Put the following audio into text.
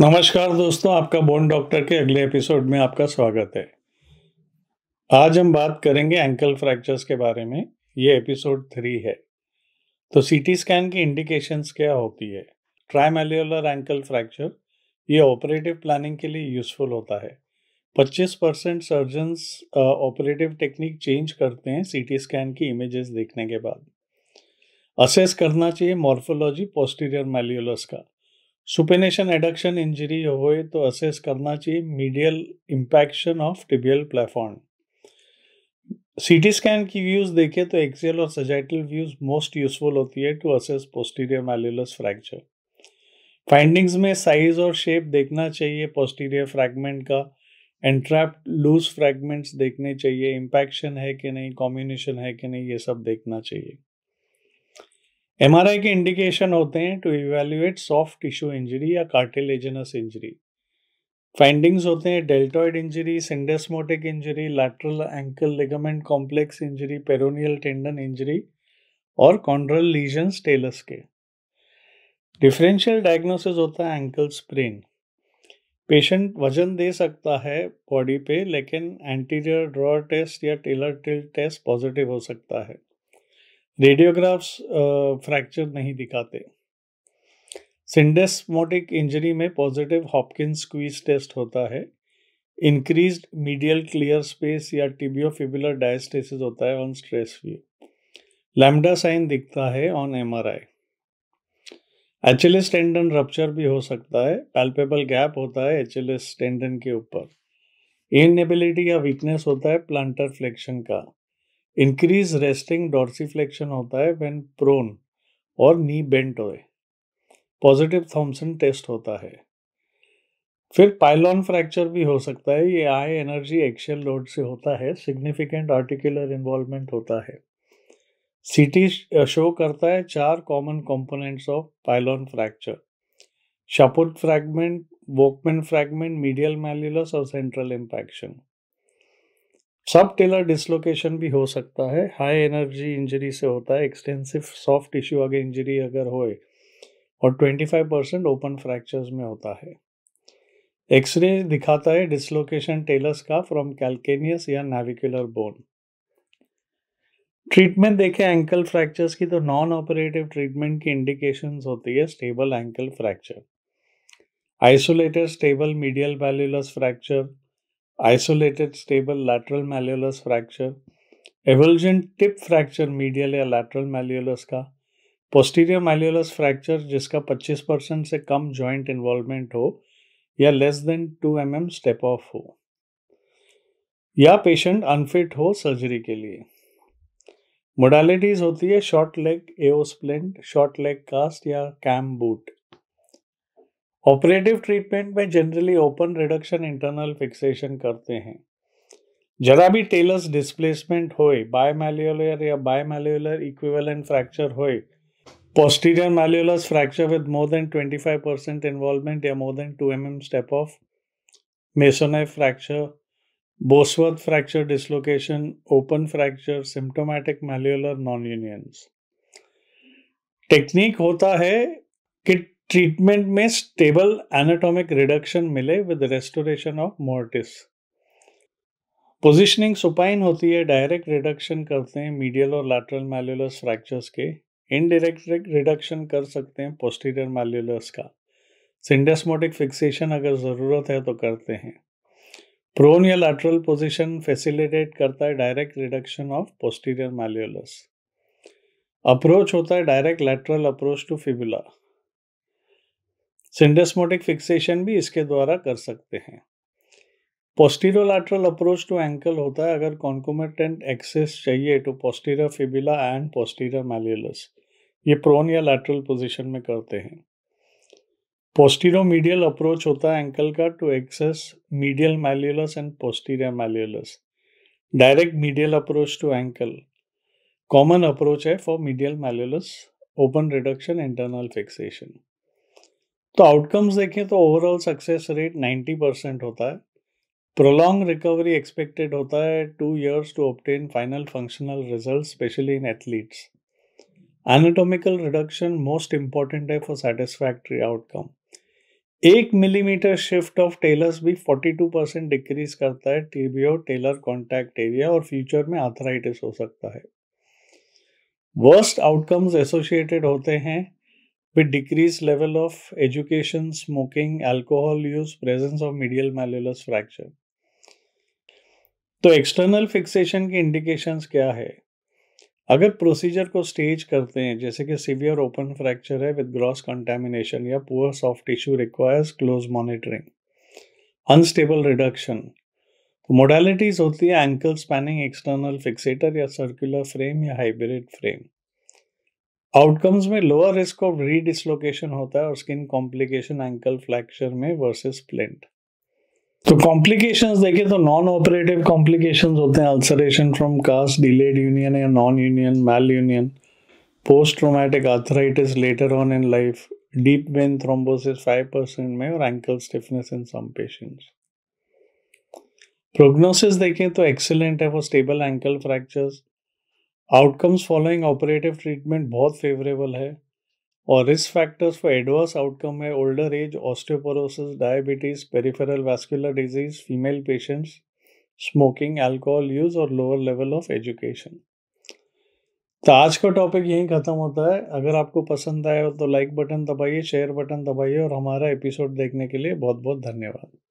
नमस्कार दोस्तों आपका बोन डॉक्टर के अगले एपिसोड में आपका स्वागत है आज हम बात करेंगे एंकल फ्रैक्चर्स के बारे में ये एपिसोड थ्री है तो सीटी स्कैन की इंडिकेशंस क्या होती है ट्राइमेल्यूलर एंकल फ्रैक्चर ये ऑपरेटिव प्लानिंग के लिए यूजफुल होता है 25 percent surgeon operative technique change करते हैं सीटी स्कैन की इमेजेस देखने के बाद असेस करना चाहिए मॉर्फोलॉजी पोस्टीरियर मेल्यूलस का सुपेनेशन एडक्शन इंजरी होए तो असेस करना चाहिए medial impaction of tibial plafond CT scan की व्यूज देखें तो एक्सियल और सजाइटल व्यूज मोस्ट यूजफुल होती है to assess posterior malleolus fracture findings में साइज और शेप देखना चाहिए पोस्टीरियर फ्रैगमेंट का एंट्रैप लूज फ्रैगमेंट्स देखने चाहिए इम्पैक्शन है कि नहीं कॉम्बिनेशन है कि नहीं ये सब देखना चाहिए एम के इंडिकेशन होते हैं to evaluate soft tissue injury या कार्टिलेजनस इंजरी फाइंडिंग्स होते हैं deltoid injury syndesmotic injury lateral ankle ligament complex injury peroneal tendon injury और कॉन्ड्रल लीजन्स टेलस के डिफरेंशियल डायग्नोसिस होता है एंकल स्प्रेन पेशेंट वजन दे सकता है बॉडी पे लेकिन एंटीरियर ड्रॉ टेस्ट या टेलर टिल टेस्ट पॉजिटिव हो सकता है रेडियोग्राफ्स फ्रैक्चर नहीं दिखाते सिंडेस्मोटिक इंजरी में पॉजिटिव हॉपकिन स्क्वीज टेस्ट होता है इंक्रीज मीडियल क्लियर स्पेस या टिबियोफिबुलर डायस्टेसिस होता है on stress view lambda sign दिखता है on MRI Achilles tendon rupture भी हो सकता है पैल्पेबल गैप होता है एचएलएस टेंडन के ऊपर इनएबिलिटी या वीकनेस होता है प्लांटर फ्लेक्शन का इंक्रीज रेस्टिंग फ्लेक्शन होता है वेन प्रोन और नी बेंट होए पॉजिटिव थॉम्सन टेस्ट होता है फिर पाइलॉन फ्रैक्चर भी हो सकता है ये आई एनर्जी एक्सेल लोड से होता है सिग्निफिकेंट आर्टिकुलर इन्वॉल्वमेंट होता है सीटी शो करता है चार common components of pilon fracture Chaput fragment Volkmann fragment medial malleolus और central impaction subtalar dislocation भी हो सकता है हाई एनर्जी इंजरी से होता है एक्सटेंसिव सॉफ्ट टिश्यू अगर इंजरी अगर होए और 25 परसेंट ओपन फ्रैक्चर्स में होता है एक्सरे दिखाता है डिसलोकेशन टेलर्स का फ्रॉम कैल्केनियस या नेविकुलर बोन ट्रीटमेंट देखें एंकल फ्रैक्चर्स की तो नॉन ऑपरेटिव ट्रीटमेंट की इंडिकेशंस होती है stable ankle fracture isolated stable medial malleolus fracture isolated stable lateral malleolus fracture avulsion tip fracture medial या लैटरल मैल्यूलस का पोस्टीरियर मैल्यूलस फ्रैक्चर जिसका 25 परसेंट से कम जॉइंट इन्वॉल्वमेंट हो या less than 2 m step off हो या पेशेंट अनफिट हो surgery के लिए मोडालिटीज़ होती है short leg AO splint short leg cast या कैम बूट ऑपरेटिव ट्रीटमेंट में generally open reduction internal fixation करते हैं जरा भी टेलर्स डिस्प्लेसमेंट होए बायमैल्युलर या बायमैल्युलर इक्विवेलेंट फ्रैक्चर होए posterior malleolus fracture with more than 25% involvement या more than 2 mm step off mesonephre fracture Bosworth fracture dislocation, open fracture, symptomatic malleolar nonunions. Technique होता है कि ट्रीटमेंट में स्टेबल एनाटॉमिक रिडक्शन मिले with restoration of mortise positioning supine होती है direct reduction करते हैं मीडियल और लैटरल मैल्यूलस फ्रैक्चर्स के इनडायरेक्ट रिडक्शन कर सकते हैं पोस्टीरियर मैल्यूलस का सिंडेस्मोटिक फिक्सेशन अगर ज़रूरत है तो करते हैं प्रोन या लैटरल पोजीशन फैसिलिटेट करता है direct reduction of posterior malleolus approach होता है direct lateral approach to fibula syndesmotic fixation भी इसके द्वारा कर सकते हैं पोस्टीरियोलैटरल अप्रोच टू एंकल होता है अगर कॉन्कोमेटेंट एक्सेस चाहिए तो posterior fibula and posterior malleolus ये प्रोन या लैटरल पोजीशन में करते हैं पोस्टीरो मीडियल अप्रोच होता है एंकल का to access medial malleolus and posterior malleolus direct medial approach to ankle common approach है for medial malleolus open reduction internal fixation तो आउटकम्स देखें तो ओवरऑल सक्सेस रेट 90 परसेंट होता है प्रोलॉन्ग रिकवरी एक्सपेक्टेड होता है two years to obtain final functional result specially in athletes anatomical reduction most important है for satisfactory outcome एक millimetre shift of talus भी 42 परसेंट डिक्रीज करता है टीबीओ टेलर कॉन्टैक्ट एरिया और फ्यूचर में arthritis हो सकता है वर्स्ट आउटकम्स एसोसिएटेड होते हैं with decrease level of education smoking alcohol use presence of medial malleolus fracture तो एक्सटर्नल फिक्सेशन की इंडिकेशंस क्या है अगर प्रोसीजर को स्टेज करते हैं जैसे कि सीवियर ओपन फ्रैक्चर है विद ग्रॉस कंटेमिनेशन या poor soft tissue requires close monitoring unstable reduction modalities होती है एंकल स्पैनिंग एक्सटर्नल फिक्सेटर या सर्कुलर फ्रेम या हाइब्रिड फ्रेम आउटकम्स में लोअर रिस्क ऑफ रीडिसलोकेशन होता है और स्किन कॉम्प्लिकेशन एंकल फ्लैक्चर में वर्सेस स्प्लेंट तो कॉम्प्लिकेशंस देखिए तो नॉन ऑपरेटिव कॉम्प्लिकेशंस होते हैं ulceration from cast delayed union या non union malunion post traumatic arthritis later on in life deep vein thrombosis percent में और ankle stiffness in some patients prognosis देखें तो एक्सेलेंट है for stable ankle fractures outcomes following operative treatment बहुत favourable है और risk factors for adverse outcome है older age osteoporosis diabetes peripheral vascular disease female patients smoking alcohol use और lower level of education तो आज का topic यहीं ख़त्म होता है अगर आपको पसंद आया हो तो लाइक बटन दबाइए शेयर बटन दबाइए और हमारा एपिसोड देखने के लिए बहुत बहुत धन्यवाद